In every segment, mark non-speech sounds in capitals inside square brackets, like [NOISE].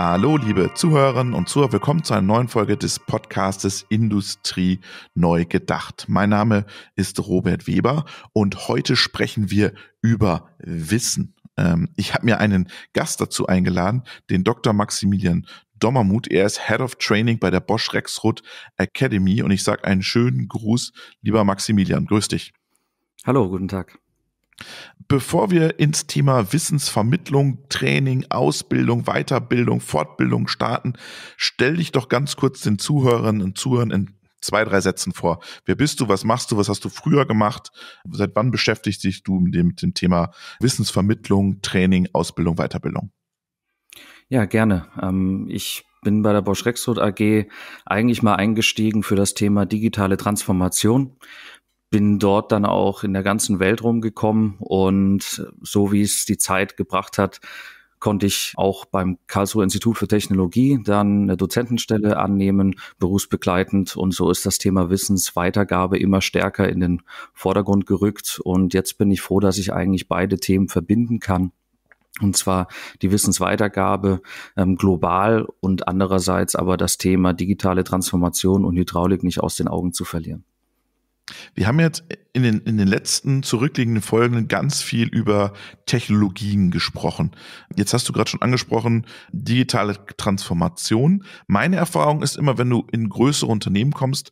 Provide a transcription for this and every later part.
Hallo, liebe Zuhörerinnen und Zuhörer, willkommen zu einer neuen Folge des Podcastes Industrie neu gedacht. Mein Name ist Robert Weber und heute sprechen wir über Wissen. Ähm, ich habe mir einen Gast dazu eingeladen, den Dr. Maximilian Dommermuth. Er ist Head of Training bei der Bosch Rexroth Academy und ich sage einen schönen Gruß, lieber Maximilian. Grüß dich. Hallo, guten Tag. Bevor wir ins Thema Wissensvermittlung, Training, Ausbildung, Weiterbildung, Fortbildung starten, stell dich doch ganz kurz den Zuhörerinnen und Zuhörern in zwei, drei Sätzen vor. Wer bist du? Was machst du? Was hast du früher gemacht? Seit wann beschäftigst dich du mit dem, mit dem Thema Wissensvermittlung, Training, Ausbildung, Weiterbildung? Ja, gerne. Ähm, ich bin bei der Bosch Rexroth AG eigentlich mal eingestiegen für das Thema digitale Transformation bin dort dann auch in der ganzen Welt rumgekommen und so wie es die Zeit gebracht hat, konnte ich auch beim Karlsruher Institut für Technologie dann eine Dozentenstelle annehmen, berufsbegleitend. Und so ist das Thema Wissensweitergabe immer stärker in den Vordergrund gerückt. Und jetzt bin ich froh, dass ich eigentlich beide Themen verbinden kann. Und zwar die Wissensweitergabe ähm, global und andererseits aber das Thema digitale Transformation und Hydraulik nicht aus den Augen zu verlieren. Wir haben jetzt in den, in den letzten zurückliegenden Folgen ganz viel über Technologien gesprochen. Jetzt hast du gerade schon angesprochen, digitale Transformation. Meine Erfahrung ist immer, wenn du in größere Unternehmen kommst,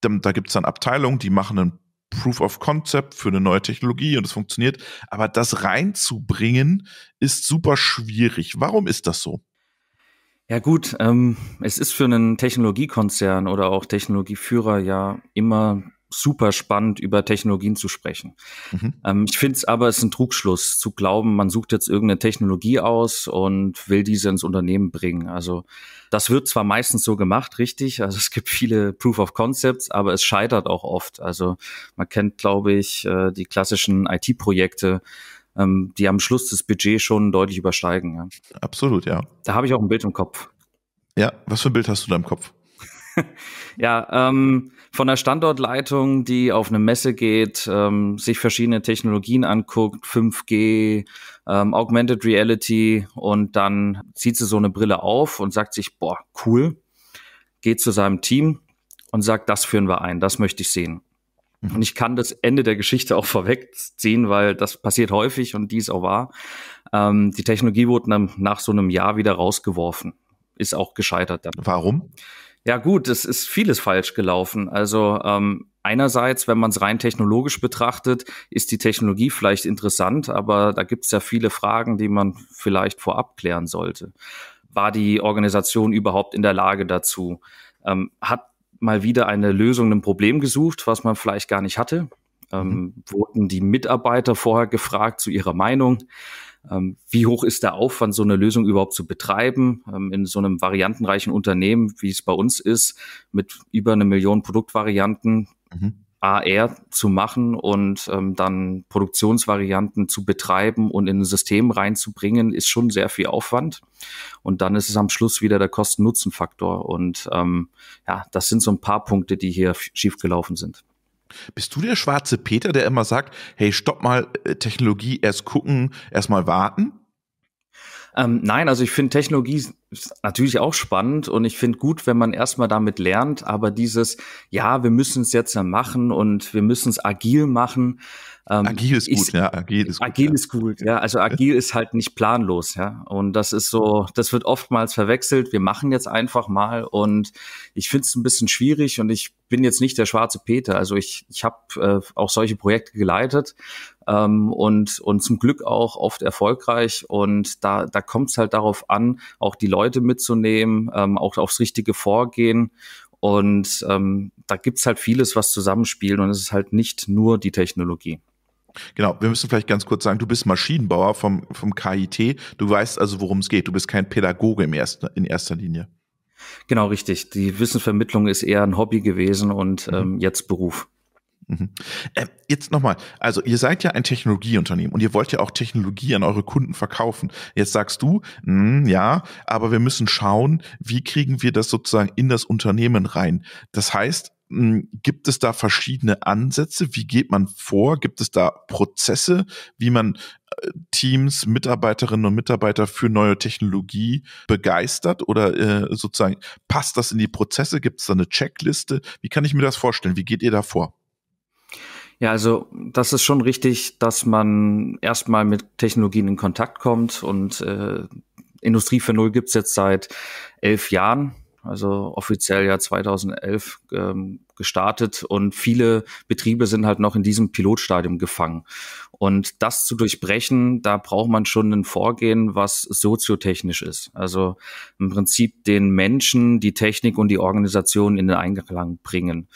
dann, da gibt es dann Abteilungen, die machen einen Proof of Concept für eine neue Technologie und es funktioniert. Aber das reinzubringen ist super schwierig. Warum ist das so? Ja gut, ähm, es ist für einen Technologiekonzern oder auch Technologieführer ja immer super spannend, über Technologien zu sprechen. Mhm. Ähm, ich finde es aber, es ist ein Trugschluss zu glauben, man sucht jetzt irgendeine Technologie aus und will diese ins Unternehmen bringen. Also das wird zwar meistens so gemacht, richtig. Also es gibt viele Proof of Concepts, aber es scheitert auch oft. Also man kennt, glaube ich, äh, die klassischen IT-Projekte, ähm, die am Schluss das Budget schon deutlich übersteigen. Ja. Absolut, ja. Da habe ich auch ein Bild im Kopf. Ja, was für ein Bild hast du da im Kopf? [LAUGHS] ja, ähm, von der Standortleitung, die auf eine Messe geht, ähm, sich verschiedene Technologien anguckt, 5G, ähm, Augmented Reality und dann zieht sie so eine Brille auf und sagt sich, boah, cool, geht zu seinem Team und sagt, das führen wir ein, das möchte ich sehen. Mhm. Und ich kann das Ende der Geschichte auch [LAUGHS] vorwegziehen, weil das passiert häufig und dies auch war. Ähm, die Technologie wurde nach so einem Jahr wieder rausgeworfen. Ist auch gescheitert dann. Warum? Ja gut, es ist vieles falsch gelaufen. Also ähm, einerseits, wenn man es rein technologisch betrachtet, ist die Technologie vielleicht interessant, aber da gibt es ja viele Fragen, die man vielleicht vorab klären sollte. War die Organisation überhaupt in der Lage dazu? Ähm, hat mal wieder eine Lösung, ein Problem gesucht, was man vielleicht gar nicht hatte? Ähm, mhm. Wurden die Mitarbeiter vorher gefragt zu ihrer Meinung? Ähm, wie hoch ist der Aufwand, so eine Lösung überhaupt zu betreiben? Ähm, in so einem variantenreichen Unternehmen, wie es bei uns ist, mit über eine Million Produktvarianten mhm. AR zu machen und ähm, dann Produktionsvarianten zu betreiben und in ein System reinzubringen, ist schon sehr viel Aufwand. Und dann ist es am Schluss wieder der Kosten-Nutzen-Faktor. Und ähm, ja, das sind so ein paar Punkte, die hier schiefgelaufen sind. Bist du der schwarze Peter, der immer sagt, hey, stopp mal, äh, Technologie erst gucken, erst mal warten? Ähm, nein, also ich finde Technologie natürlich auch spannend und ich finde gut, wenn man erstmal damit lernt, aber dieses, ja, wir müssen es jetzt ja machen und wir müssen es agil machen. Ähm, agil ist gut, ja, agil ist gut. Agil ja. ist gut, ja. Also agil ist halt nicht planlos, ja. Und das ist so, das wird oftmals verwechselt. Wir machen jetzt einfach mal und ich finde es ein bisschen schwierig und ich bin jetzt nicht der schwarze Peter. Also ich, ich habe äh, auch solche Projekte geleitet ähm, und, und zum Glück auch oft erfolgreich und da, da kommt es halt darauf an, auch die Leute Leute mitzunehmen, ähm, auch aufs richtige Vorgehen. Und ähm, da es halt vieles, was zusammenspielt und es ist halt nicht nur die Technologie. Genau, wir müssen vielleicht ganz kurz sagen, du bist Maschinenbauer vom, vom KIT, du weißt also, worum es geht. Du bist kein Pädagoge im ersten, in erster Linie. Genau, richtig. Die Wissensvermittlung ist eher ein Hobby gewesen und mhm. ähm, jetzt Beruf. Mhm. Äh, jetzt nochmal, also ihr seid ja ein Technologieunternehmen und ihr wollt ja auch Technologie an eure Kunden verkaufen. Jetzt sagst du, mh, hm, ja, aber wir müssen schauen, wie kriegen wir das sozusagen in das Unternehmen rein. Das heißt, mh, hm, gibt es da verschiedene Ansätze? Wie geht man vor? Gibt es da Prozesse, wie man äh, Teams, Mitarbeiterinnen und Mitarbeiter für neue Technologie begeistert oder äh, sozusagen passt das in die Prozesse? Gibt es da eine Checkliste? Wie kann ich mir das vorstellen? Wie geht ihr da vor? Ja, also das ist schon richtig, dass man erstmal mit Technologien in Kontakt kommt und äh, Industrie für Null gibt's jetzt seit elf Jahren also offiziell ja 2011 ähm, gestartet und viele Betriebe sind halt noch in diesem Pilotstadium gefangen. Und das zu durchbrechen, da braucht man schon ein Vorgehen, was soziotechnisch ist. Also im Prinzip den Menschen, die Technik und die Organisation in den Einklang bringen.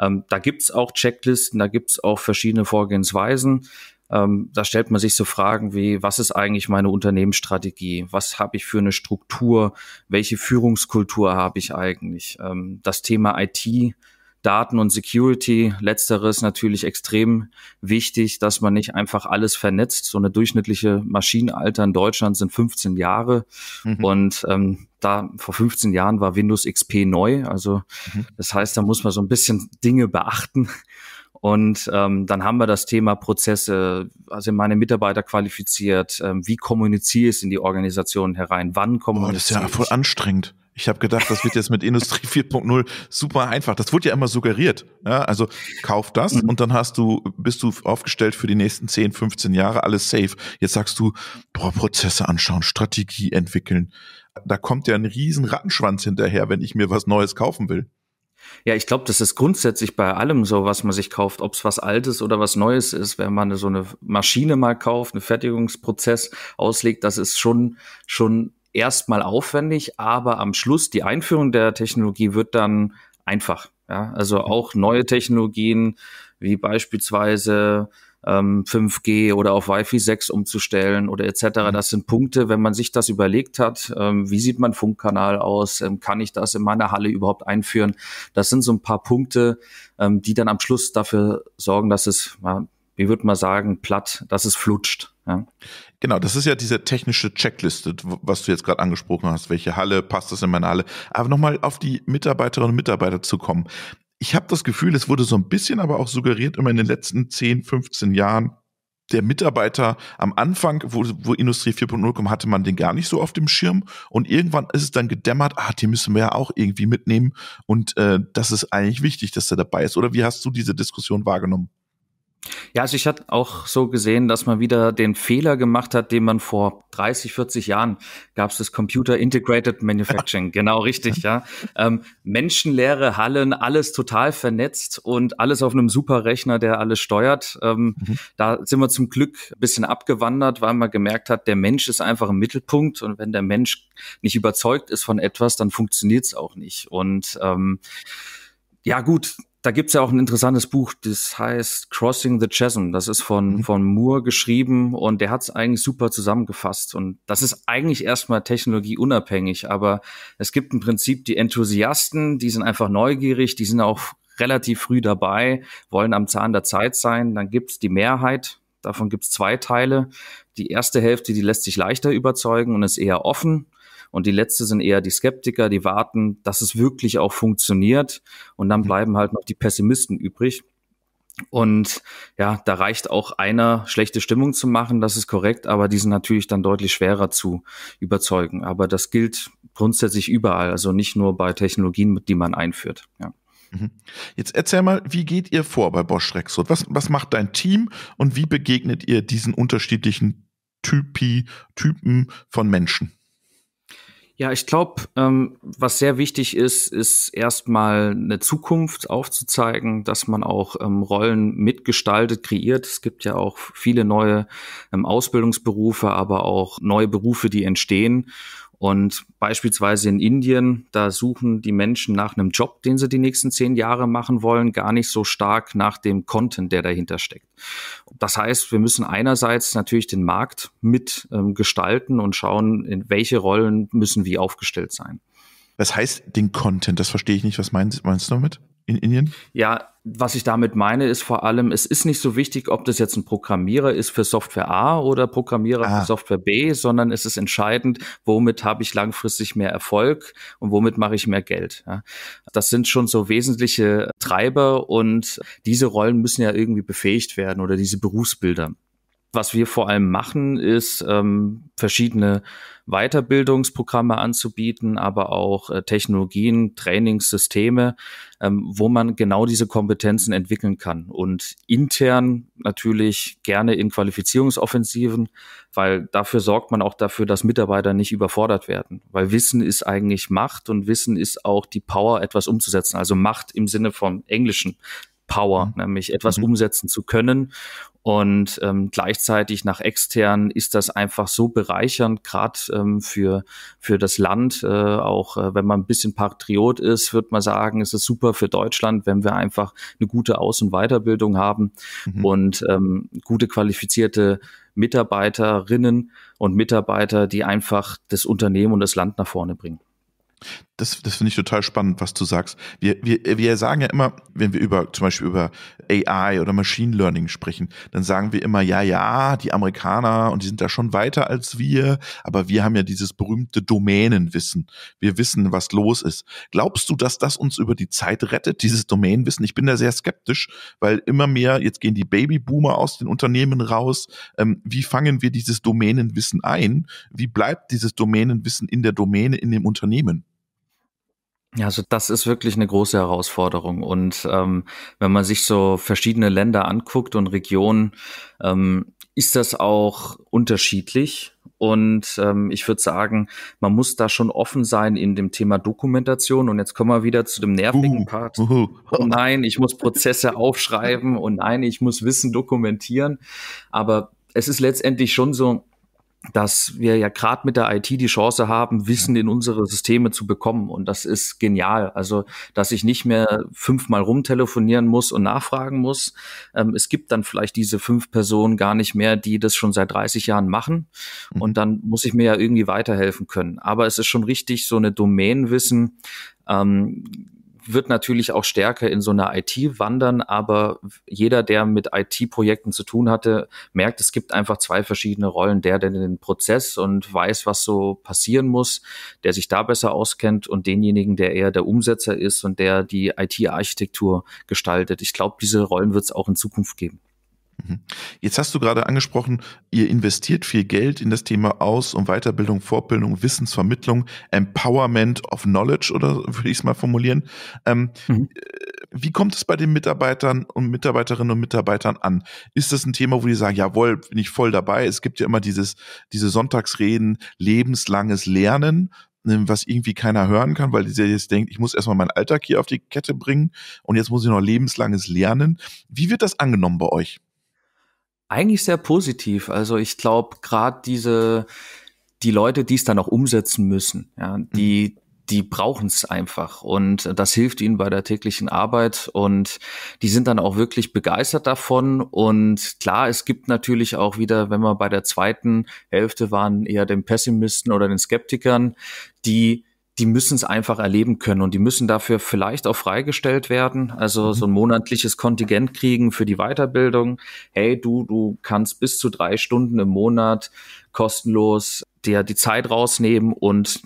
Ähm, da gibt's auch Checklisten, da gibt's auch verschiedene Vorgehensweisen. Ähm, da stellt man sich so Fragen wie, was ist eigentlich meine Unternehmensstrategie? Was habe ich für eine Struktur? Welche Führungskultur habe ich eigentlich? Ähm, das Thema IT, Daten und Security, letzteres natürlich extrem wichtig, dass man nicht einfach alles vernetzt. So eine durchschnittliche Maschinenalter in Deutschland sind 15 Jahre. Mhm. Und ähm, da vor 15 Jahren war Windows XP neu. Also mhm. das heißt, da muss man so ein bisschen Dinge beachten. Und ähm, dann haben wir das Thema Prozesse, also meine Mitarbeiter qualifiziert, ähm, wie kommuniziere ich es in die Organisation herein, wann kommuniziere ich. Oh, das ist ja voll anstrengend. Ich habe gedacht, das wird jetzt mit Industrie 4.0 [LAUGHS] super einfach. Das wurde ja immer suggeriert. Ja, also kauf das mhm. und dann hast du, bist du aufgestellt für die nächsten 10, 15 Jahre, alles safe. Jetzt sagst du, boah, Prozesse anschauen, Strategie entwickeln. Da kommt ja ein riesen Rattenschwanz hinterher, wenn ich mir was Neues kaufen will. Ja, ich glaube, das ist grundsätzlich bei allem so, was man sich kauft, ob es was Altes oder was Neues ist. Wenn man so eine Maschine mal kauft, einen Fertigungsprozess auslegt, das ist schon, schon erstmal aufwendig, aber am Schluss die Einführung der Technologie wird dann einfach. Ja? Also mhm. auch neue Technologien wie beispielsweise ähm, 5G oder auf Wi-Fi 6 umzustellen oder etc. Mhm. Das sind Punkte, wenn man sich das überlegt hat, ähm, wie sieht mein Funkkanal aus, ähm, kann ich das in meiner Halle überhaupt einführen? Das sind so ein paar Punkte, ähm, die dann am Schluss dafür sorgen, dass es, wie würde man sagen, platt, dass es flutscht. Ja. Genau, das ist ja diese technische Checkliste, was du jetzt gerade angesprochen hast. Welche Halle passt das in meine Halle? Aber nochmal auf die Mitarbeiterinnen und Mitarbeiter zu kommen ich habe das Gefühl, es wurde so ein bisschen aber auch suggeriert, immer in den letzten 10, 15 Jahren, der Mitarbeiter am Anfang, wo, wo Industrie 4.0 kommt, hatte man den gar nicht so auf dem Schirm. Und irgendwann ist es dann gedämmert, ah, die müssen wir ja auch irgendwie mitnehmen. Und äh, das ist eigentlich wichtig, dass er dabei ist. Oder wie hast du diese Diskussion wahrgenommen? Ja, also ich hatte auch so gesehen, dass man wieder den Fehler gemacht hat, den man vor 30, 40 Jahren gab es das Computer Integrated Manufacturing. [LAUGHS] genau richtig, ja. Ähm, menschenleere Hallen, alles total vernetzt und alles auf einem Superrechner, der alles steuert. Ähm, mhm. Da sind wir zum Glück ein bisschen abgewandert, weil man gemerkt hat, der Mensch ist einfach im Mittelpunkt und wenn der Mensch nicht überzeugt ist von etwas, dann funktioniert es auch nicht. Und ähm, ja gut, da gibt's ja auch ein interessantes Buch, das heißt Crossing the Chasm. Das ist von, mhm. von Moore geschrieben und der hat's eigentlich super zusammengefasst. Und das ist eigentlich erstmal technologieunabhängig, aber es gibt im Prinzip die Enthusiasten, die sind einfach neugierig, die sind auch relativ früh dabei, wollen am Zahn der Zeit sein. Dann gibt's die Mehrheit, davon gibt's zwei Teile. Die erste Hälfte, die lässt sich leichter überzeugen und ist eher offen. Und die letzte sind eher die Skeptiker, die warten, dass es wirklich auch funktioniert. Und dann mhm. bleiben halt noch die Pessimisten übrig. Und ja, da reicht auch einer, schlechte Stimmung zu machen, das ist korrekt, aber die sind natürlich dann deutlich schwerer zu überzeugen. Aber das gilt grundsätzlich überall, also nicht nur bei Technologien, die man einführt. Ja. Mhm. Jetzt erzähl mal, wie geht ihr vor bei Bosch Rexroth? Was, was macht dein Team und wie begegnet ihr diesen unterschiedlichen Typi, Typen von Menschen? Ja, ich glaube, ähm, was sehr wichtig ist, ist erstmal eine Zukunft aufzuzeigen, dass man auch ähm, Rollen mitgestaltet, kreiert. Es gibt ja auch viele neue ähm, Ausbildungsberufe, aber auch neue Berufe, die entstehen. Und beispielsweise in Indien, da suchen die Menschen nach einem Job, den sie die nächsten zehn Jahre machen wollen, gar nicht so stark nach dem Content, der dahinter steckt. Das heißt, wir müssen einerseits natürlich den Markt mit ähm, gestalten und schauen, in welche Rollen müssen wie aufgestellt sein. Das heißt, den Content, das verstehe ich nicht. Was meinst, meinst du damit? in Indien? Ja, was ich damit meine, ist vor allem, es ist nicht so wichtig, ob das jetzt ein Programmierer ist für Software A oder Programmierer ah. für Software B, sondern es ist entscheidend, womit habe ich langfristig mehr Erfolg und womit mache ich mehr Geld. Ja? Das sind schon so wesentliche Treiber und diese Rollen müssen ja irgendwie befähigt werden oder diese Berufsbilder. Was wir vor allem machen, ist ähm, verschiedene Weiterbildungsprogramme anzubieten, aber auch äh, Technologien, Trainingssysteme, ähm, wo man genau diese Kompetenzen entwickeln kann. Und intern natürlich gerne in Qualifizierungsoffensiven, weil dafür sorgt man auch dafür, dass Mitarbeiter nicht überfordert werden. Weil Wissen ist eigentlich Macht und Wissen ist auch die Power, etwas umzusetzen. Also Macht im Sinne vom Englischen, Power, mhm. nämlich etwas mhm. umsetzen zu können. Und ähm, gleichzeitig nach extern ist das einfach so bereichernd, gerade ähm, für, für das Land. Äh, auch äh, wenn man ein bisschen Patriot ist, wird man sagen, ist es super für Deutschland, wenn wir einfach eine gute Aus- und Weiterbildung haben mhm. und ähm, gute qualifizierte Mitarbeiterinnen und Mitarbeiter, die einfach das Unternehmen und das Land nach vorne bringen. Das, das finde ich total spannend, was du sagst. Wir, wir, wir sagen ja immer, wenn wir über zum Beispiel über AI oder Machine Learning sprechen, dann sagen wir immer, ja, ja, die Amerikaner und die sind da schon weiter als wir, aber wir haben ja dieses berühmte Domänenwissen. Wir wissen, was los ist. Glaubst du, dass das uns über die Zeit rettet, dieses Domänenwissen? Ich bin da sehr skeptisch, weil immer mehr, jetzt gehen die Babyboomer aus den Unternehmen raus. Ähm, wie fangen wir dieses Domänenwissen ein? Wie bleibt dieses Domänenwissen in der Domäne, in dem Unternehmen? Ja, also das ist wirklich eine große Herausforderung. Und ähm, wenn man sich so verschiedene Länder anguckt und Regionen, ähm, ist das auch unterschiedlich. Und ähm, ich würde sagen, man muss da schon offen sein in dem Thema Dokumentation. Und jetzt kommen wir wieder zu dem nervigen uh, Part. Uh, oh nein, ich muss Prozesse [LAUGHS] aufschreiben und oh nein, ich muss Wissen dokumentieren. Aber es ist letztendlich schon so, dass wir ja gerade mit der IT die Chance haben, Wissen in unsere Systeme zu bekommen. Und das ist genial. Also, dass ich nicht mehr fünfmal rumtelefonieren muss und nachfragen muss. Ähm, es gibt dann vielleicht diese fünf Personen gar nicht mehr, die das schon seit 30 Jahren machen. Mhm. Und dann muss ich mir ja irgendwie weiterhelfen können. Aber es ist schon richtig, so eine Domänenwissen ähm, wird natürlich auch stärker in so eine IT wandern, aber jeder, der mit IT-Projekten zu tun hatte, merkt, es gibt einfach zwei verschiedene Rollen. Der, der den Prozess und weiß, was so passieren muss, der sich da besser auskennt und denjenigen, der eher der Umsetzer ist und der die IT-Architektur gestaltet. Ich glaube, diese Rollen wird es auch in Zukunft geben. Mhm. Jetzt hast du gerade angesprochen, ihr investiert viel Geld in das Thema Aus- und Weiterbildung, Vorbildung, Wissensvermittlung, Empowerment of Knowledge oder würde ich es mal formulieren. Ähm, mhm. Äh, wie kommt es bei den Mitarbeitern und Mitarbeiterinnen und Mitarbeitern an? Ist das ein Thema, wo die sagen, jawohl, bin ich voll dabei? Es gibt ja immer dieses, diese Sonntagsreden, lebenslanges Lernen, ne, was irgendwie keiner hören kann, weil dieser jetzt denkt, ich muss erstmal meinen Alltag hier auf die Kette bringen und jetzt muss ich noch lebenslanges Lernen. Wie wird das angenommen bei euch? eigentlich sehr positiv. Also ich glaube, gerade diese, die Leute, die es dann auch umsetzen müssen, ja, die, mhm. die brauchen es einfach und das hilft ihnen bei der täglichen Arbeit und die sind dann auch wirklich begeistert davon und klar, es gibt natürlich auch wieder, wenn wir bei der zweiten Hälfte waren, eher den Pessimisten oder den Skeptikern, die die müssen es einfach erleben können und die müssen dafür vielleicht auch freigestellt werden. Also mhm. so ein monatliches Kontingent kriegen für die Weiterbildung. Hey, du, du kannst bis zu drei Stunden im Monat kostenlos dir die Zeit rausnehmen und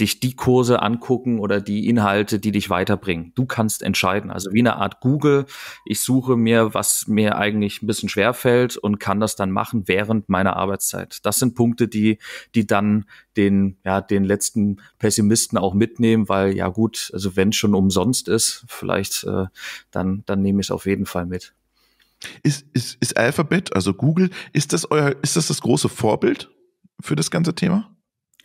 dich die Kurse angucken oder die Inhalte, die dich weiterbringen. Du kannst entscheiden. Also wie eine Art Google. Ich suche mir, was mir eigentlich ein bisschen schwer fällt und kann das dann machen während meiner Arbeitszeit. Das sind Punkte, die, die dann den, ja, den letzten Pessimisten auch mitnehmen, weil ja gut, also wenn es schon umsonst ist, vielleicht äh, dann, dann nehme ich es auf jeden Fall mit. Ist, ist, ist Alphabet, also Google, ist das euer, ist das das große Vorbild für das ganze Thema?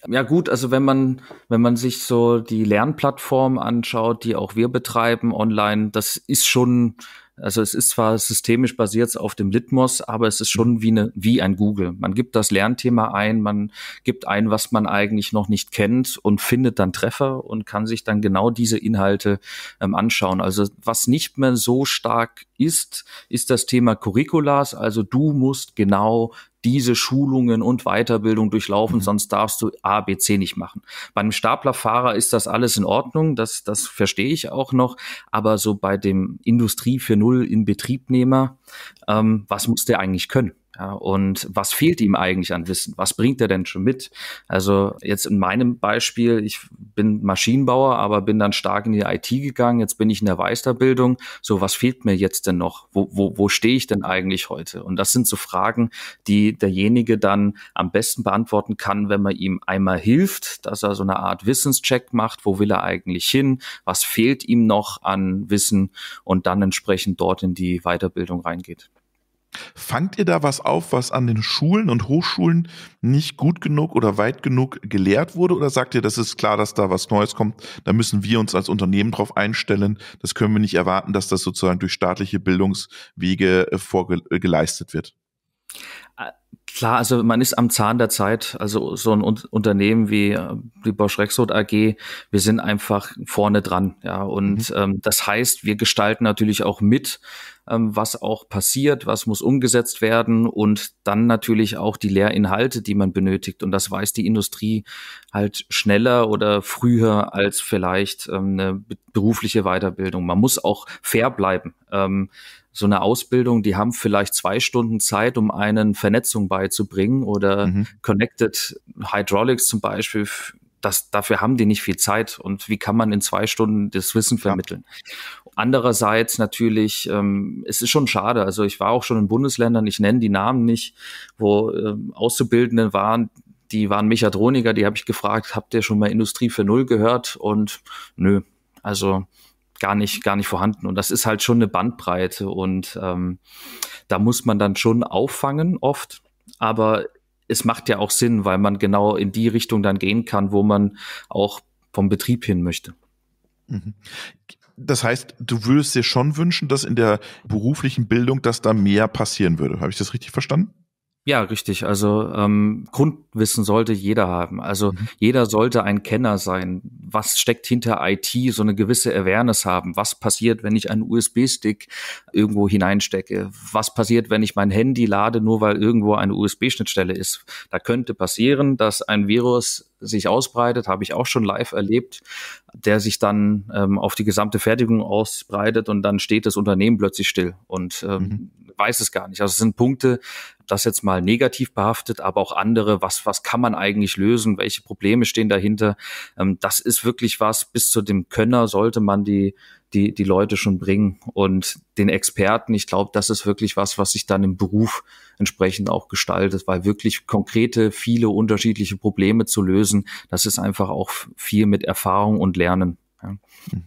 Ja gut, also wenn man wenn man sich so die Lernplattform anschaut, die auch wir betreiben online, das ist schon also es ist zwar systemisch basiert auf dem Litmos, aber es ist schon wie, eine, wie ein Google. Man gibt das Lernthema ein, man gibt ein, was man eigentlich noch nicht kennt und findet dann Treffer und kann sich dann genau diese Inhalte ähm, anschauen. Also was nicht mehr so stark ist, ist das Thema Curriculas. Also du musst genau diese Schulungen und Weiterbildung durchlaufen, mhm. sonst darfst du A, B, C nicht machen. Beim Staplerfahrer ist das alles in Ordnung, das, das verstehe ich auch noch, aber so bei dem Industrie 4.0 in Betriebnehmer, ähm, was muss der eigentlich können? Ja, und was fehlt ihm eigentlich an Wissen? Was bringt er denn schon mit? Also jetzt in meinem Beispiel, ich bin Maschinenbauer, aber bin dann stark in die IT gegangen. Jetzt bin ich in der Weisterbildung. So, was fehlt mir jetzt denn noch? Wo, wo, wo stehe ich denn eigentlich heute? Und das sind so Fragen, die derjenige dann am besten beantworten kann, wenn man ihm einmal hilft, dass er so eine Art Wissenscheck macht. Wo will er eigentlich hin? Was fehlt ihm noch an Wissen? Und dann entsprechend dort in die Weiterbildung reingeht. Fangt ihr da was auf, was an den Schulen und Hochschulen nicht gut genug oder weit genug gelehrt wurde? Oder sagt ihr, das ist klar, dass da was Neues kommt? Da müssen wir uns als Unternehmen drauf einstellen. Das können wir nicht erwarten, dass das sozusagen durch staatliche Bildungswege äh, vorgeleistet äh, wird. Äh, Klar, also man ist am Zahn der Zeit. Also so ein Unternehmen wie äh, die Bosch Rexroth AG, wir sind einfach vorne dran. Ja, und mhm. ähm, das heißt, wir gestalten natürlich auch mit, ähm, was auch passiert, was muss umgesetzt werden und dann natürlich auch die Lehrinhalte, die man benötigt. Und das weiß die Industrie halt schneller oder früher als vielleicht ähm, eine berufliche Weiterbildung. Man muss auch fair bleiben. Ähm, so eine Ausbildung, die haben vielleicht zwei Stunden Zeit, um einen Vernetzung beizubringen oder mhm. Connected Hydraulics zum Beispiel. Das, dafür haben die nicht viel Zeit und wie kann man in zwei Stunden das Wissen vermitteln? Ja. Andererseits natürlich, ähm, es ist schon schade. Also ich war auch schon in Bundesländern, ich nenne die Namen nicht, wo ähm, Auszubildende waren, die waren Mechatroniker, die habe ich gefragt, habt ihr schon mal Industrie für Null gehört? Und nö, also gar nicht, gar nicht vorhanden. Und das ist halt schon eine Bandbreite und ähm, da muss man dann schon auffangen oft. Aber es macht ja auch Sinn, weil man genau in die Richtung dann gehen kann, wo man auch vom Betrieb hin möchte. Mhm. das heißt, du würdest dir schon wünschen, dass in der beruflichen Bildung, dass da mehr passieren würde. Habe ich das richtig verstanden? Ja, richtig. Also ähm, Grundwissen sollte jeder haben. Also mhm. jeder sollte ein Kenner sein. Was steckt hinter IT? So eine gewisse Awareness haben. Was passiert, wenn ich einen USB-Stick irgendwo hineinstecke? Was passiert, wenn ich mein Handy lade, nur weil irgendwo eine USB-Schnittstelle ist? Da könnte passieren, dass ein Virus sich ausbreitet, habe ich auch schon live erlebt, der sich dann ähm, auf die gesamte Fertigung ausbreitet und dann steht das Unternehmen plötzlich still. Und ähm, mhm weiß es gar nicht. Also es sind Punkte, das jetzt mal negativ behaftet, aber auch andere, was, was kann man eigentlich lösen, welche Probleme stehen dahinter. Ähm, das ist wirklich was, bis zu dem Könner sollte man die, die, die Leute schon bringen und den Experten, ich glaube, das ist wirklich was, was sich dann im Beruf entsprechend auch gestaltet, weil wirklich konkrete, viele unterschiedliche Probleme zu lösen, das ist einfach auch viel mit Erfahrung und Lernen. Ja. Hm.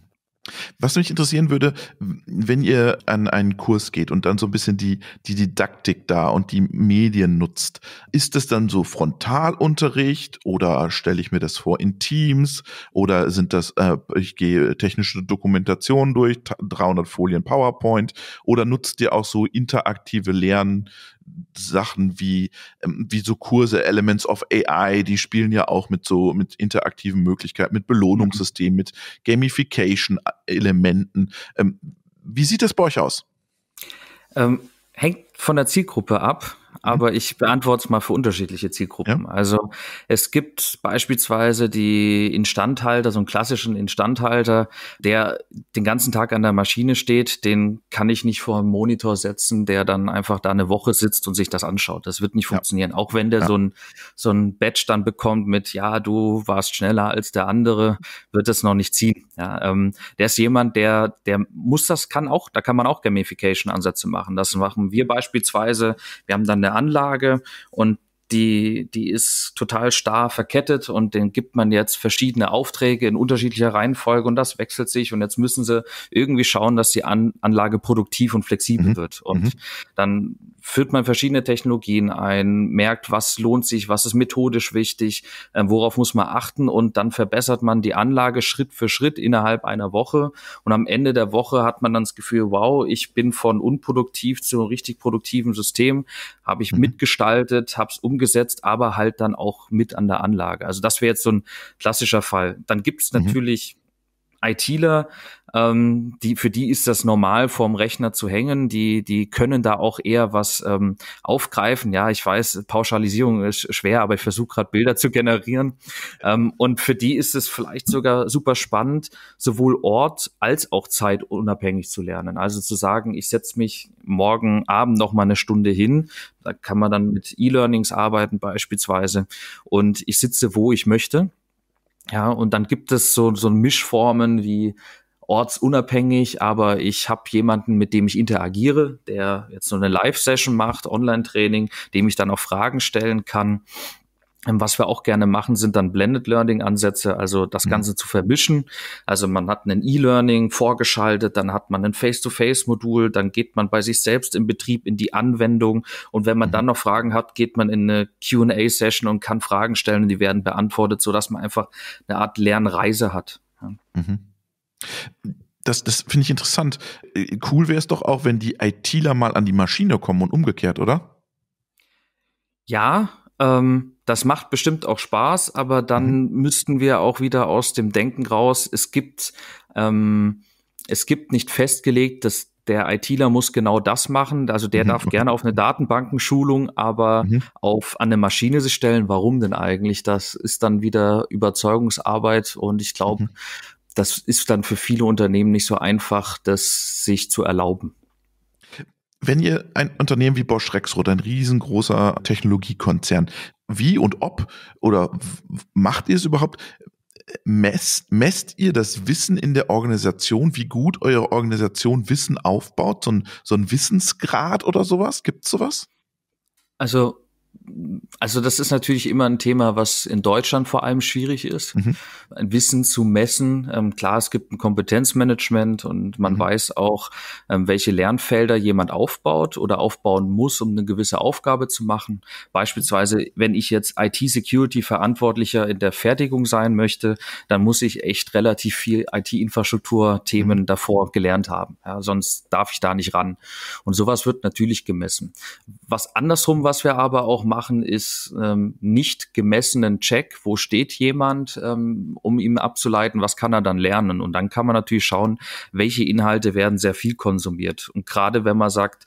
Was mich interessieren würde, wenn ihr an einen Kurs geht und dann so ein bisschen die, die Didaktik da und die Medien nutzt, ist das dann so Frontalunterricht oder stelle ich mir das vor in Teams oder sind das, äh, ich gehe technische Dokumentation durch, 300 Folien PowerPoint oder nutzt ihr auch so interaktive Lern, Sachen wie, ähm, wie so Kurse, Elements of AI, die spielen ja auch mit so, mit interaktiven Möglichkeiten, mit Belohnungssystemen, mhm. mit Gamification-Elementen. Äh, ähm, wie sieht das bei euch aus? Ähm, hängt von der Zielgruppe ab. Mhm. aber ich beantworte es mal für unterschiedliche Zielgruppen. Ja. Also es gibt beispielsweise die Instandhalter, so einen klassischen Instandhalter, der den ganzen Tag an der Maschine steht, den kann ich nicht vor einem Monitor setzen, der dann einfach da eine Woche sitzt und sich das anschaut. Das wird nicht funktionieren, ja. auch wenn der ja. so ein so ein Badge dann bekommt mit, ja, du warst schneller als der andere, wird das noch nicht ziehen. Ja, ähm, der ist jemand, der, der muss das, kann auch, da kann man auch Gamification-Ansätze machen. Das machen wir beispielsweise. Wir haben dann der Anlage und die, die ist total starr verkettet und den gibt man jetzt verschiedene Aufträge in unterschiedlicher Reihenfolge und das wechselt sich und jetzt müssen sie irgendwie schauen, dass die An Anlage produktiv und flexibel mhm. wird. Und mhm. dann führt man verschiedene Technologien ein, merkt, was lohnt sich, was ist methodisch wichtig, äh, worauf muss man achten und dann verbessert man die Anlage Schritt für Schritt innerhalb einer Woche und am Ende der Woche hat man dann das Gefühl, wow, ich bin von unproduktiv zu einem richtig produktiven System, habe ich mhm. mitgestaltet, habe es umgesetzt, aber halt dann auch mit an der Anlage. Also das wäre jetzt so ein klassischer Fall. Dann gibt es mhm. natürlich ITler, ähm, die, für die ist das normal, vorm Rechner zu hängen. Die, die können da auch eher was ähm, aufgreifen. Ja, ich weiß, Pauschalisierung ist schwer, aber ich versuche gerade Bilder zu generieren. Ähm, und für die ist es vielleicht sogar super spannend, sowohl Ort als auch Zeit unabhängig zu lernen. Also zu sagen, ich setze mich morgen Abend noch mal eine Stunde hin. Da kann man dann mit E-Learnings arbeiten beispielsweise. Und ich sitze, wo ich möchte. Ja, und dann gibt es so, so Mischformen wie ortsunabhängig, aber ich habe jemanden, mit dem ich interagiere, der jetzt so eine Live-Session macht, Online-Training, dem ich dann auch Fragen stellen kann. Was wir auch gerne machen, sind dann Blended Learning Ansätze, also das mhm. Ganze mhm. zu vermischen. Also man hat einen E-Learning vorgeschaltet, dann hat man ein Face-to-Face-Modul, dann geht man bei sich selbst im Betrieb in die Anwendung und wenn man mhm. dann noch Fragen hat, geht man in eine Q&A-Session und kann Fragen stellen und die werden beantwortet, so dass man einfach eine Art Lernreise hat. Mhm. Das, das finde ich interessant. Cool wäre es doch auch, wenn die ITler mal an die Maschine kommen und umgekehrt, oder? Ja, ähm, das macht bestimmt auch Spaß, aber dann mhm. müssten wir auch wieder aus dem Denken raus, es gibt, ähm, es gibt nicht festgelegt, dass der ITler muss genau das machen. Also der mhm. darf gerne auf eine Datenbankenschulung, aber mhm. auf an eine Maschine sich stellen. Warum denn eigentlich? Das ist dann wieder Überzeugungsarbeit und ich glaube, mhm. das ist dann für viele Unternehmen nicht so einfach, das sich zu erlauben. Wenn ihr ein Unternehmen wie Bosch Rexroth, ein riesengroßer Technologiekonzern, wie und ob oder macht ihr es überhaupt? Messt, messt ihr das Wissen in der Organisation, wie gut eure Organisation Wissen aufbaut, so ein, so ein Wissensgrad oder sowas? Gibt es sowas? Also also das ist natürlich immer ein Thema, was in Deutschland vor allem schwierig ist, mhm. ein Wissen zu messen. Ähm, klar, es gibt ein Kompetenzmanagement und man mhm. weiß auch, ähm, welche Lernfelder jemand aufbaut oder aufbauen muss, um eine gewisse Aufgabe zu machen. Beispielsweise, wenn ich jetzt IT-Security-Verantwortlicher in der Fertigung sein möchte, dann muss ich echt relativ viel IT-Infrastruktur-Themen mhm. davor gelernt haben. Ja, sonst darf ich da nicht ran. Und sowas wird natürlich gemessen. Was andersrum, was wir aber auch auch machen, ist ähm, nicht gemessenen Check, wo steht jemand, ähm, um ihm abzuleiten, was kann er dann lernen. Und dann kann man natürlich schauen, welche Inhalte werden sehr viel konsumiert. Und gerade wenn man sagt,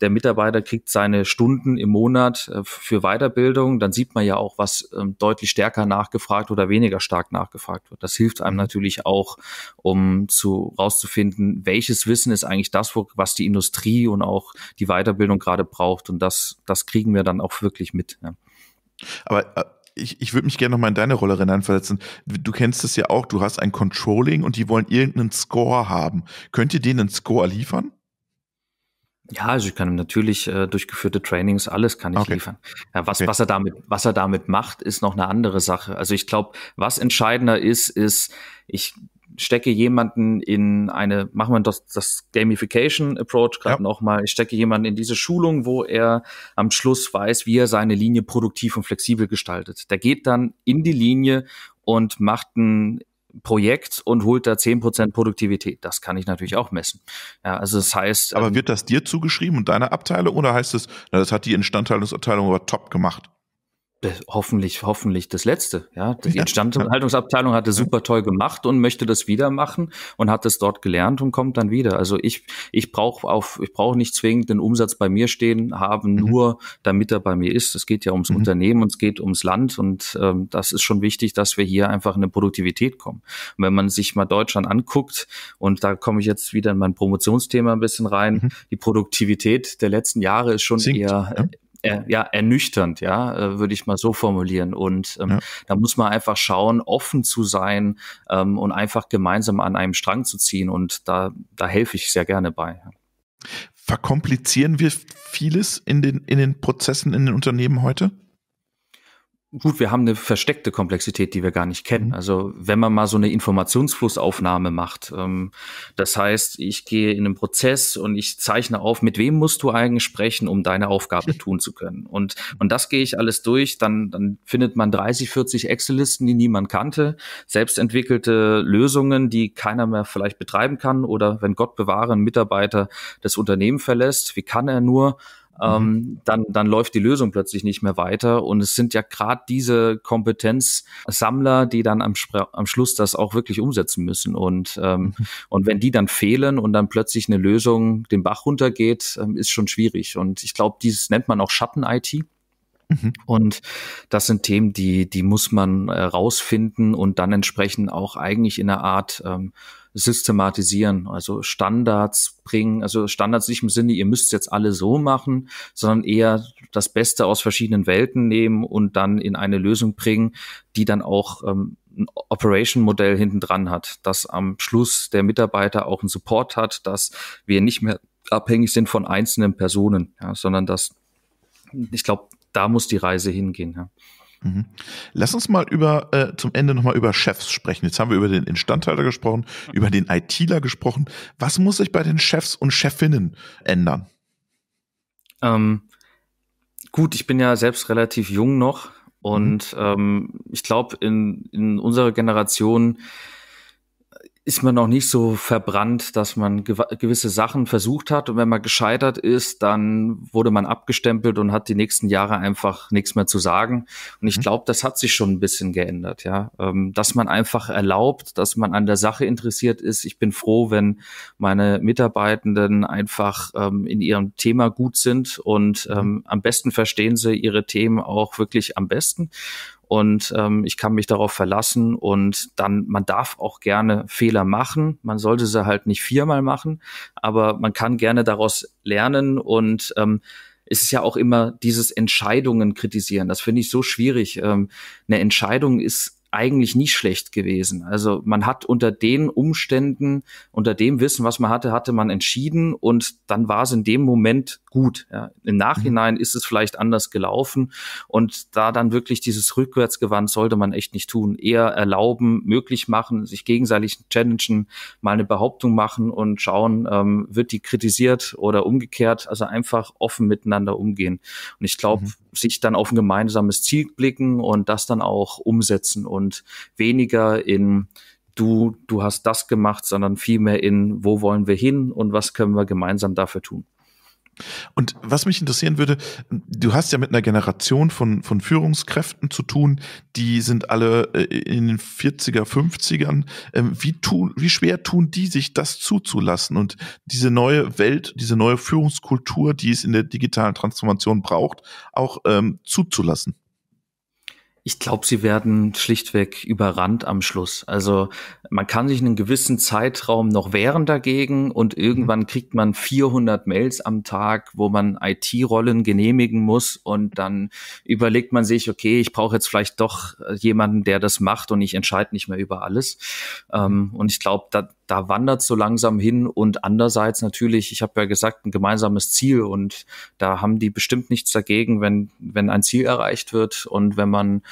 der Mitarbeiter kriegt seine Stunden im Monat äh, für Weiterbildung, dann sieht man ja auch, was ähm, deutlich stärker nachgefragt oder weniger stark nachgefragt wird. Das hilft einem mhm. natürlich auch, um zu rauszufinden, welches Wissen ist eigentlich das, was die Industrie und auch die Weiterbildung gerade braucht. Und das, das kriegen wir dann auch wirklich mit. Ja. Aber äh, ich, ich würde mich gerne nochmal in deine Rolle hineinversetzen. Du kennst es ja auch, du hast ein Controlling und die wollen irgendeinen Score haben. Könnt ihr denen einen Score liefern? Ja, also ich kann ihm natürlich äh, durchgeführte Trainings, alles kann ich okay. liefern. Ja, was, okay. was, er damit, was er damit macht, ist noch eine andere Sache. Also ich glaube, was entscheidender ist, ist, ich stecke jemanden in eine, machen wir das, das Gamification Approach gerade ja. nochmal, ich stecke jemanden in diese Schulung, wo er am Schluss weiß, wie er seine Linie produktiv und flexibel gestaltet. Der geht dann in die Linie und macht ein Projekt und holt da zehn Prozent Produktivität. Das kann ich natürlich auch messen. Ja, also das heißt. Aber ähm, wird das dir zugeschrieben und deiner Abteilung oder heißt es, na, das hat die Instandhaltungsabteilung aber top gemacht? hoffentlich, hoffentlich das Letzte. Ja, die [LAUGHS] ja. Instandhaltungsabteilung hat es super toll gemacht und möchte das wieder machen und hat es dort gelernt und kommt dann wieder. Also ich, ich brauche auf, ich brauche nicht zwingend den Umsatz bei mir stehen haben, mhm. nur damit er bei mir ist. Es geht ja ums mhm. Unternehmen und es geht ums Land und ähm, das ist schon wichtig, dass wir hier einfach in eine Produktivität kommen. Und wenn man sich mal Deutschland anguckt und da komme ich jetzt wieder in mein Promotionsthema ein bisschen rein, mhm. die Produktivität der letzten Jahre ist schon Sinkt, eher ja er, ja, ernüchternd, ja, äh, würde ich mal so formulieren. Und ähm, ja. da muss man einfach schauen, offen zu sein ähm, und einfach gemeinsam an einem Strang zu ziehen. Und da, da helfe ich sehr gerne bei. Verkomplizieren wir vieles in den, in den Prozessen in den Unternehmen heute? gut, wir haben eine versteckte Komplexität, die wir gar nicht kennen. Mhm. Also wenn man mal so eine Informationsflussaufnahme macht, ähm, das heißt, ich gehe in einen Prozess und ich zeichne auf, mit wem musst du eigentlich sprechen, um deine Aufgabe [LAUGHS] tun zu können. Und, und das gehe ich alles durch, dann, dann findet man 30, 40 Excel-Listen, die niemand kannte, selbstentwickelte Lösungen, die keiner mehr vielleicht betreiben kann oder wenn Gott bewahre, ein Mitarbeiter das Unternehmen verlässt, wie kann er nur? ähm, mhm. dann, dann läuft die Lösung plötzlich nicht mehr weiter. Und es sind ja gerade diese Kompetenzsammler, die dann am, am Schluss das auch wirklich umsetzen müssen. Und, ähm, mhm. und wenn die dann fehlen und dann plötzlich eine Lösung den Bach runtergeht, ähm, ist schon schwierig. Und ich glaube, dieses nennt man auch Schatten-IT. Mhm. Und das sind Themen, die, die muss man äh, rausfinden und dann entsprechend auch eigentlich in einer Art ähm, systematisieren, also Standards bringen, also Standards nicht im Sinne, ihr müsst jetzt alle so machen, sondern eher das Beste aus verschiedenen Welten nehmen und dann in eine Lösung bringen, die dann auch ähm, ein Operation-Modell hinten dran hat, dass am Schluss der Mitarbeiter auch einen Support hat, dass wir nicht mehr abhängig sind von einzelnen Personen, ja, sondern dass ich glaube, da muss die Reise hingehen. Ja. Mhm. Lass uns mal über äh, zum Ende nochmal über Chefs sprechen. Jetzt haben wir über den Instandhalter gesprochen, über den ITler gesprochen. Was muss sich bei den Chefs und Chefinnen ändern? Ähm, gut, ich bin ja selbst relativ jung noch und mhm. ähm, ich glaube, in, in unserer Generation ist man noch nicht so verbrannt, dass man gewisse Sachen versucht hat. Und wenn man gescheitert ist, dann wurde man abgestempelt und hat die nächsten Jahre einfach nichts mehr zu sagen. Und ich mhm. glaube, das hat sich schon ein bisschen geändert, ja. Ähm, dass man einfach erlaubt, dass man an der Sache interessiert ist. Ich bin froh, wenn meine Mitarbeitenden einfach ähm, in ihrem Thema gut sind und mhm. ähm, am besten verstehen sie ihre Themen auch wirklich am besten und ähm, ich kann mich darauf verlassen und dann, man darf auch gerne Fehler machen. Man sollte sie halt nicht viermal machen, aber man kann gerne daraus lernen und ähm, es ist ja auch immer dieses Entscheidungen kritisieren. Das finde ich so schwierig. Ähm, eine Entscheidung ist eigentlich nie schlecht gewesen. Also man hat unter den Umständen, unter dem Wissen, was man hatte, hatte man entschieden und dann war es in dem Moment gut. Ja. Im Nachhinein mhm. ist es vielleicht anders gelaufen und da dann wirklich dieses Rückwärtsgewand sollte man echt nicht tun. Eher erlauben, möglich machen, sich gegenseitig challengen, mal eine Behauptung machen und schauen, ähm, wird die kritisiert oder umgekehrt. Also einfach offen miteinander umgehen. Und ich glaube, mhm sich dann auf ein gemeinsames Ziel blicken und das dann auch umsetzen und weniger in du, du hast das gemacht, sondern vielmehr in wo wollen wir hin und was können wir gemeinsam dafür tun. Und was mich interessieren würde, du hast ja mit einer Generation von, von Führungskräften zu tun, die sind alle äh, in den 40er, 50ern. Ähm, wie, tun, wie schwer tun die sich, das zuzulassen? Und diese neue Welt, diese neue Führungskultur, die es in der digitalen Transformation braucht, auch ähm, zuzulassen? Ich glaube, sie werden schlichtweg überrannt am Schluss. Also man kann sich einen gewissen Zeitraum noch wehren dagegen und mhm. irgendwann kriegt man 400 Mails am Tag, wo man IT-Rollen genehmigen muss und dann überlegt man sich, okay, ich brauche jetzt vielleicht doch äh, jemanden, der das macht und ich entscheide nicht mehr über alles. Ähm, und ich glaube, da, da wandert so langsam hin und andererseits natürlich, ich habe ja gesagt, ein gemeinsames Ziel und da haben die bestimmt nichts dagegen, wenn, wenn ein Ziel erreicht wird und wenn man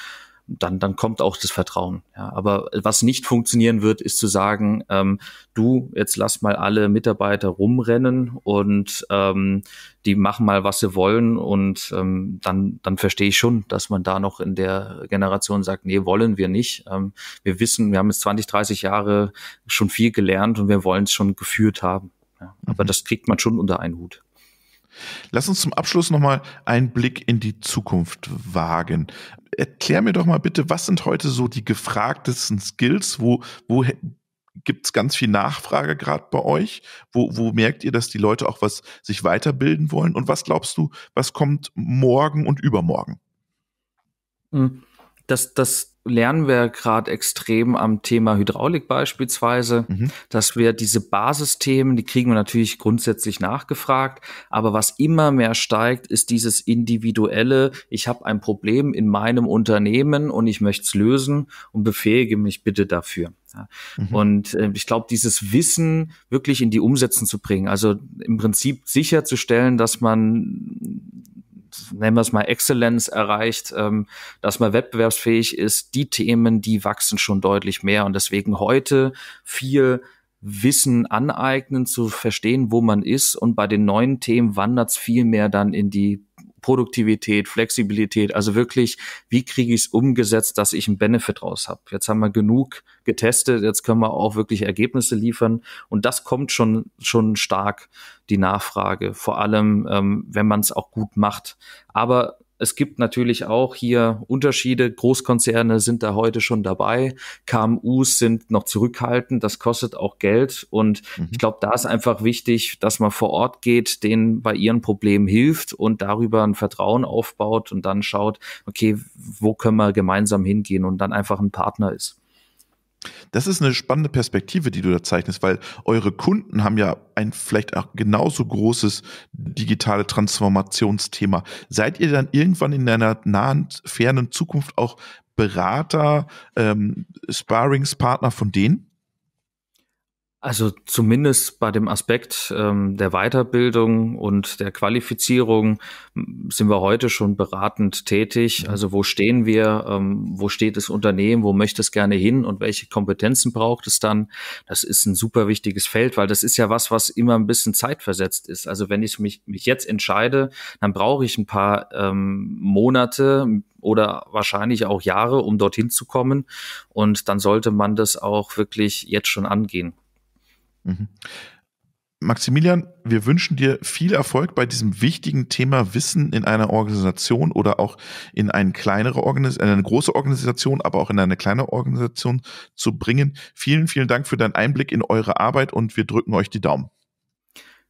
dann, dann kommt auch das Vertrauen. Ja, aber was nicht funktionieren wird, ist zu sagen, ähm, du, jetzt lass mal alle Mitarbeiter rumrennen und ähm, die machen mal, was sie wollen. Und ähm, dann, dann verstehe ich schon, dass man da noch in der Generation sagt, nee, wollen wir nicht. Ähm, wir wissen, wir haben jetzt 20, 30 Jahre schon viel gelernt und wir wollen es schon geführt haben. Ja, aber mhm. das kriegt man schon unter einen Hut. Lass uns zum Abschluss nochmal einen Blick in die Zukunft wagen. Erklär mir doch mal bitte, was sind heute so die gefragtesten Skills? Wo, wo gibt es ganz viel Nachfrage gerade bei euch? Wo, wo merkt ihr, dass die Leute auch was sich weiterbilden wollen? Und was glaubst du, was kommt morgen und übermorgen? Hm, das, das, lernen wir gerade extrem am Thema Hydraulik beispielsweise, mhm. dass wir diese Basisthemen, die kriegen wir natürlich grundsätzlich nachgefragt, aber was immer mehr steigt, ist dieses individuelle, ich habe ein Problem in meinem Unternehmen und ich möchte es lösen und befähige mich bitte dafür. Ja. Mhm. Und äh, ich glaube, dieses Wissen wirklich in die Umsetzung zu bringen, also im Prinzip sicherzustellen, dass man nennen wir es mal Exzellenz erreicht, ähm, dass man wettbewerbsfähig ist, die Themen, die wachsen schon deutlich mehr und deswegen heute viel Wissen aneignen, zu verstehen, wo man ist und bei den neuen Themen wandert es viel mehr dann in die Produktivität, Flexibilität, also wirklich, wie kriege ich es umgesetzt, dass ich einen Benefit raus habe. Jetzt haben wir genug getestet, jetzt können wir auch wirklich Ergebnisse liefern und das kommt schon, schon stark, die Nachfrage, vor allem ähm, wenn man es auch gut macht. Aber es gibt natürlich auch hier Unterschiede. Großkonzerne sind da heute schon dabei. KMUs sind noch zurückhaltend. Das kostet auch Geld. Und mhm. ich glaube, da ist einfach wichtig, dass man vor Ort geht, denen bei ihren Problemen hilft und darüber ein Vertrauen aufbaut und dann schaut, okay, wo können wir gemeinsam hingehen und dann einfach ein Partner ist. Das ist eine spannende Perspektive, die du da zeichnest, weil eure Kunden haben ja ein vielleicht auch genauso großes digitale Transformationsthema. Seid ihr dann irgendwann in einer nahen, fernen Zukunft auch Berater, ähm, Sparringspartner von denen? Also zumindest bei dem Aspekt ähm, der Weiterbildung und der Qualifizierung sind wir heute schon beratend tätig. Also wo stehen wir, ähm, wo steht das Unternehmen, wo möchte es gerne hin und welche Kompetenzen braucht es dann? Das ist ein super wichtiges Feld, weil das ist ja was, was immer ein bisschen zeitversetzt ist. Also wenn ich mich, mich jetzt entscheide, dann brauche ich ein paar ähm, Monate, oder wahrscheinlich auch Jahre, um dorthin zu kommen. Und dann sollte man das auch wirklich jetzt schon angehen. Mhm. Maximilian, wir wünschen dir viel Erfolg bei diesem wichtigen Thema Wissen in einer Organisation oder auch in eine kleinere Organisation, eine große Organisation, aber auch in eine kleine Organisation zu bringen. Vielen, vielen Dank für deinen Einblick in eure Arbeit und wir drücken euch die Daumen.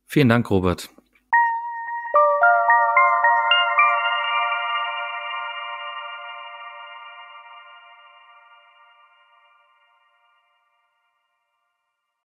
Vielen Dank, Robert.